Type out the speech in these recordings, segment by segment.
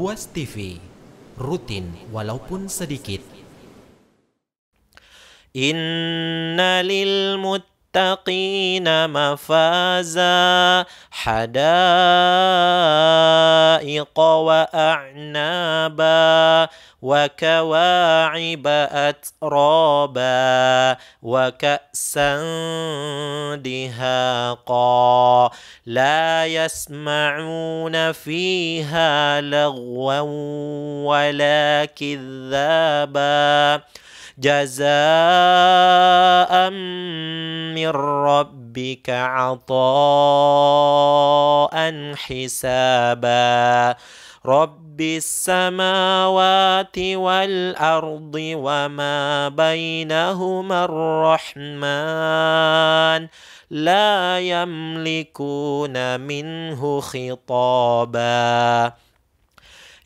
Ruas TV rutin walaupun sedikit. Innalil lil للمتقين مفازا حدائق وأعنابا وكواعب أترابا وكأسا دهاقا لا يسمعون فيها لغوا ولا كذابا جزاء ربك عطاء حسابا رب السماوات والارض وما بينهما الرحمن لا يملكون منه خطابا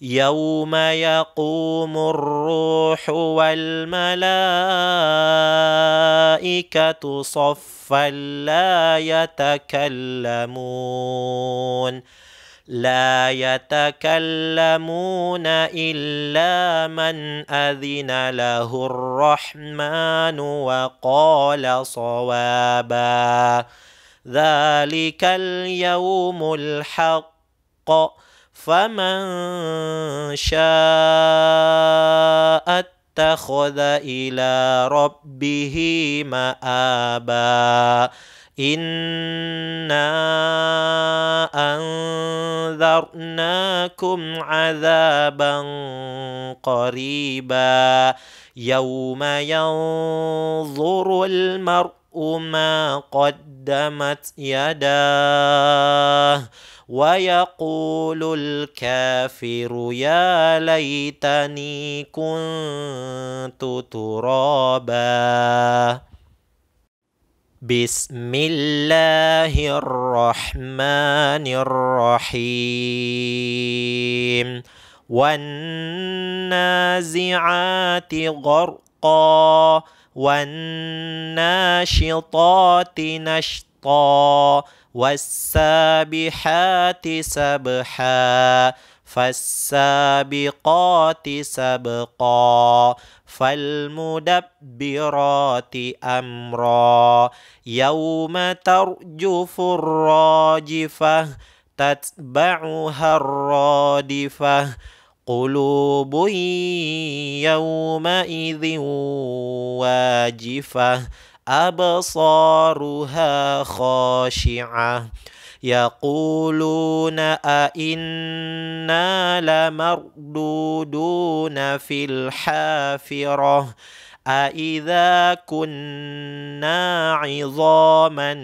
يوم يقوم الروح والملائكة صفا لا يتكلمون لا يتكلمون إلا من أذن له الرحمن وقال صوابا ذلك اليوم الحق فمن شاء اتخذ إلى ربه مآبا إنا أنذرناكم عذابا قريبا يوم ينظر المرء ما قدمت يداه ويقول الكافر يا ليتني كنت ترابا بسم الله الرحمن الرحيم والنازعات غرقا والناشطات نشطا والسابحات سبحا فالسابقات سبقا فالمدبرات امرا يوم ترجف الراجفه تتبعها الرادفه قلوب يومئذ واجفه ابصارها خاشعه يقولون أئنا لمردودون في الحافرة أإذا كنا عظاما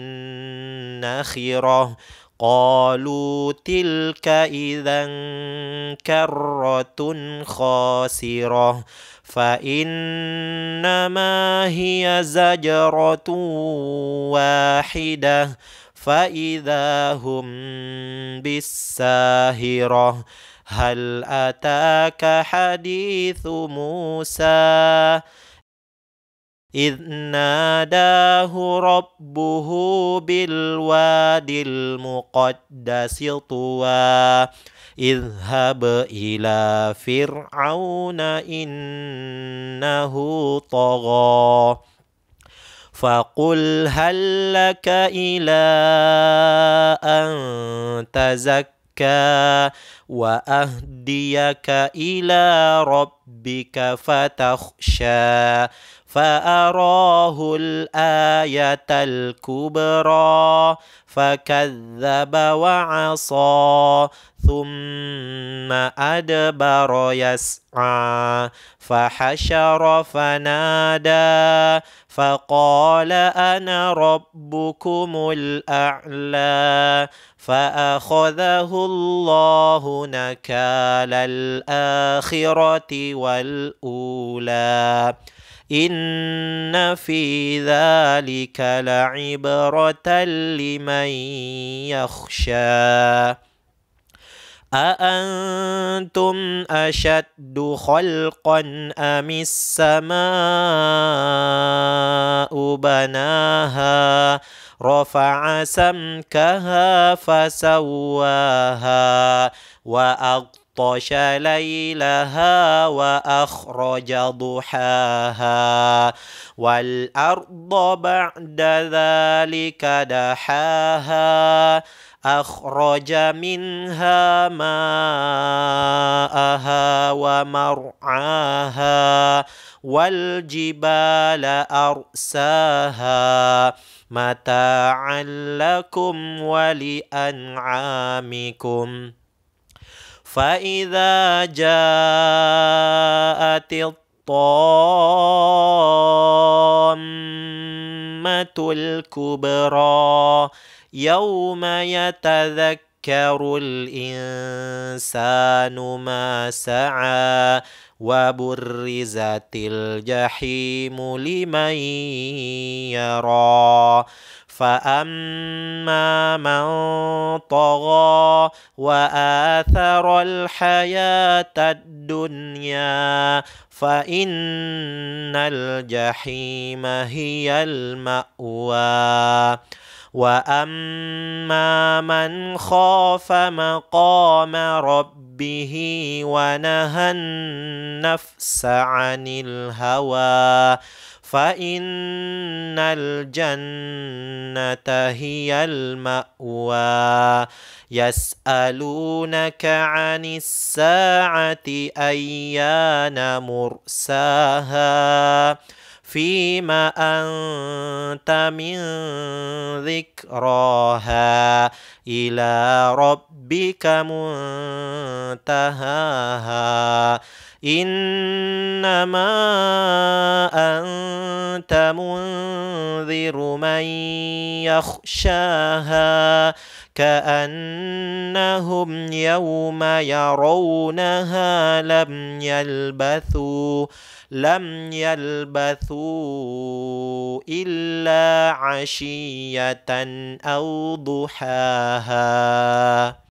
نخره قالوا تلك اذا كره خاسره فانما هي زجره واحده فاذا هم بالساهره هل اتاك حديث موسى إذ ناداه ربه بالواد المقدس طوى اذهب إلى فرعون إنه طغى فقل هل لك إلى أن تزكى وأهديك إلى ربك فتخشى فأراه الآية الكبرى فكذب وعصى ثم أدبر يسعى فحشر فنادى فقال أنا ربكم الأعلى فأخذه الله نكال الآخرة والأولى ان في ذلك لعبره لمن يخشى اانتم اشد خلقا ام السماء بناها رفع سمكها فسواها وأغطى أغطش ليلها وأخرج ضحاها والأرض بعد ذلك دحاها أخرج منها ماءها ومرعاها والجبال أرساها متاعا لكم ولأنعامكم فإذا جاءت الطامة الكبرى يوم يتذكر الإنسان ما سعى وبرزت الجحيم لمن يرى فأما من طغى وآثر الحياة الدنيا فإن الجحيم هي المأوى واما من خاف مقام ربه ونهى النفس عن الهوى فإن الجنة هي المأوى يسألونك عن الساعة أيان مرساها فيما أنت من ذكراها إلى ربك منتهاها إنما أنت أنت منذر من يخشاها كأنهم يوم يرونها لم يلبثوا لم يلبثوا إلا عشية أو ضحاها